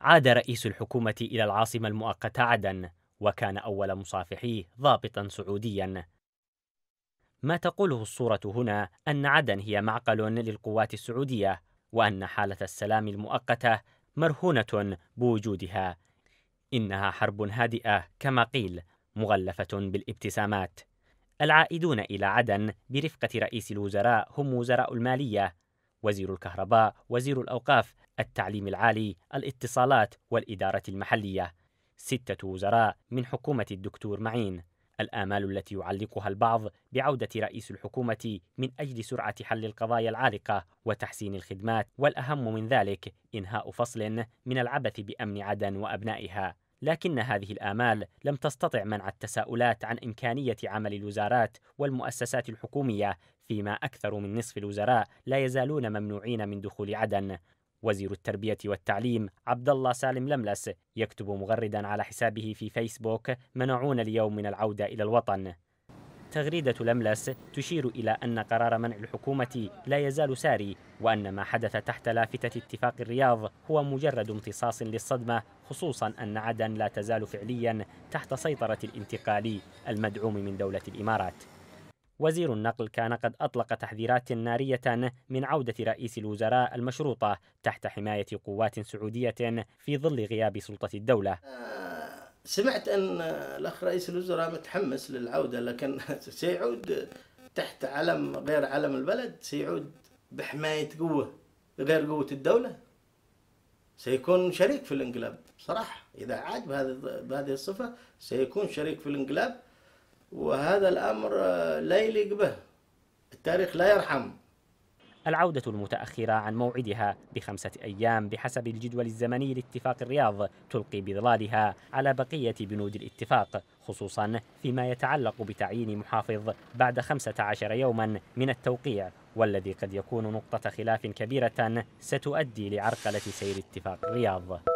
عاد رئيس الحكومة إلى العاصمة المؤقتة عدن وكان أول مصافحيه ضابطا سعوديا ما تقوله الصورة هنا أن عدن هي معقل للقوات السعودية وأن حالة السلام المؤقتة مرهونة بوجودها إنها حرب هادئة كما قيل مغلفة بالابتسامات العائدون إلى عدن برفقة رئيس الوزراء هم وزراء المالية وزير الكهرباء وزير الأوقاف التعليم العالي الاتصالات والإدارة المحلية ستة وزراء من حكومة الدكتور معين الآمال التي يعلقها البعض بعودة رئيس الحكومة من أجل سرعة حل القضايا العالقة وتحسين الخدمات والأهم من ذلك إنهاء فصل من العبث بأمن عدن وأبنائها لكن هذه الآمال لم تستطع منع التساؤلات عن إمكانية عمل الوزارات والمؤسسات الحكومية فيما أكثر من نصف الوزراء لا يزالون ممنوعين من دخول عدن وزير التربية والتعليم عبد الله سالم لملس يكتب مغردا على حسابه في فيسبوك منعون اليوم من العودة إلى الوطن تغريدة الأملس تشير إلى أن قرار منع الحكومة لا يزال ساري وأن ما حدث تحت لافتة اتفاق الرياض هو مجرد امتصاص للصدمة خصوصا أن عدن لا تزال فعليا تحت سيطرة الانتقالي المدعوم من دولة الإمارات وزير النقل كان قد أطلق تحذيرات نارية من عودة رئيس الوزراء المشروطة تحت حماية قوات سعودية في ظل غياب سلطة الدولة سمعت ان الاخ رئيس الوزراء متحمس للعوده لكن سيعود تحت علم غير علم البلد سيعود بحمايه قوه غير قوه الدوله سيكون شريك في الانقلاب صراحه اذا عاد بهذه بهذه الصفه سيكون شريك في الانقلاب وهذا الامر لا يليق به التاريخ لا يرحم العودة المتأخرة عن موعدها بخمسة أيام بحسب الجدول الزمني لاتفاق الرياض تلقي بظلالها على بقية بنود الاتفاق خصوصا فيما يتعلق بتعيين محافظ بعد 15 يوما من التوقيع والذي قد يكون نقطة خلاف كبيرة ستؤدي لعرقلة سير اتفاق الرياض